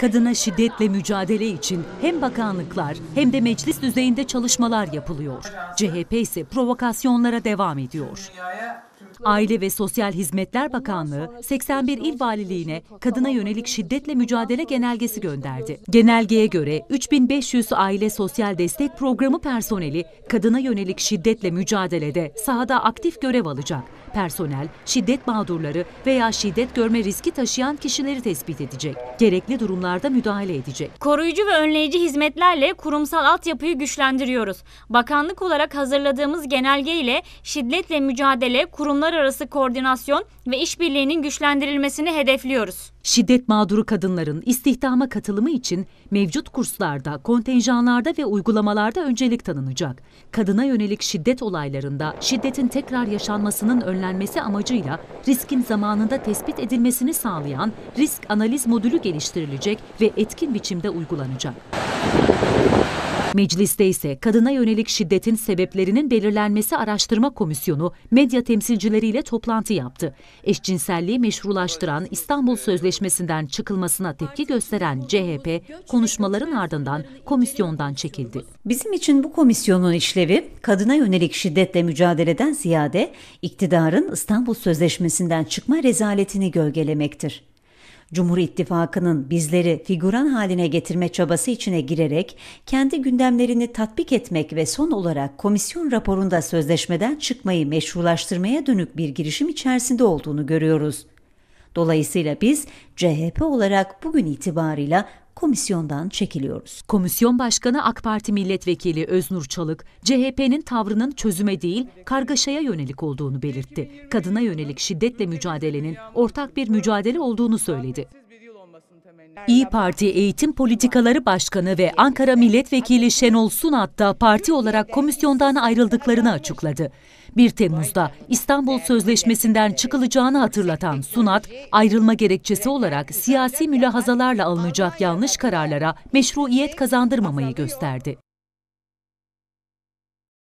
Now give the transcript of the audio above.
Kadına şiddetle mücadele için hem bakanlıklar hem de meclis düzeyinde çalışmalar yapılıyor. CHP ise provokasyonlara devam ediyor. Aile ve Sosyal Hizmetler Bakanlığı 81 il valiliğine kadına yönelik şiddetle mücadele genelgesi gönderdi. Genelgeye göre 3500 aile sosyal destek programı personeli kadına yönelik şiddetle mücadelede sahada aktif görev alacak. Personel, şiddet mağdurları veya şiddet görme riski taşıyan kişileri tespit edecek. Gerekli durumlarda müdahale edecek. Koruyucu ve önleyici hizmetlerle kurumsal altyapıyı güçlendiriyoruz. Bakanlık olarak hazırladığımız genelge ile şiddetle mücadele kurum kurumlar arası koordinasyon ve işbirliğinin güçlendirilmesini hedefliyoruz. Şiddet mağduru kadınların istihdama katılımı için mevcut kurslarda, kontenjanlarda ve uygulamalarda öncelik tanınacak. Kadına yönelik şiddet olaylarında şiddetin tekrar yaşanmasının önlenmesi amacıyla riskin zamanında tespit edilmesini sağlayan risk analiz modülü geliştirilecek ve etkin biçimde uygulanacak. Mecliste ise kadına yönelik şiddetin sebeplerinin belirlenmesi araştırma komisyonu medya temsilcileriyle toplantı yaptı. Eşcinselliği meşrulaştıran İstanbul Sözleşmesi'nden çıkılmasına tepki gösteren CHP konuşmaların ardından komisyondan çekildi. Bizim için bu komisyonun işlevi kadına yönelik şiddetle mücadeleden ziyade iktidarın İstanbul Sözleşmesi'nden çıkma rezaletini gölgelemektir. Cumhur İttifakı'nın bizleri figüran haline getirme çabası içine girerek kendi gündemlerini tatbik etmek ve son olarak komisyon raporunda sözleşmeden çıkmayı meşrulaştırmaya dönük bir girişim içerisinde olduğunu görüyoruz. Dolayısıyla biz CHP olarak bugün itibarıyla komisyondan çekiliyoruz. Komisyon Başkanı AK Parti Milletvekili Öznur Çalık, CHP'nin tavrının çözüme değil kargaşaya yönelik olduğunu belirtti. Kadına yönelik şiddetle mücadelenin ortak bir mücadele olduğunu söyledi. İyi Parti Eğitim Politikaları Başkanı ve Ankara Milletvekili Şenol Sunat da parti olarak komisyondan ayrıldıklarını açıkladı. 1 Temmuz'da İstanbul Sözleşmesi'nden çıkılacağını hatırlatan Sunat, ayrılma gerekçesi olarak siyasi mülahazalarla alınacak yanlış kararlara meşruiyet kazandırmamayı gösterdi.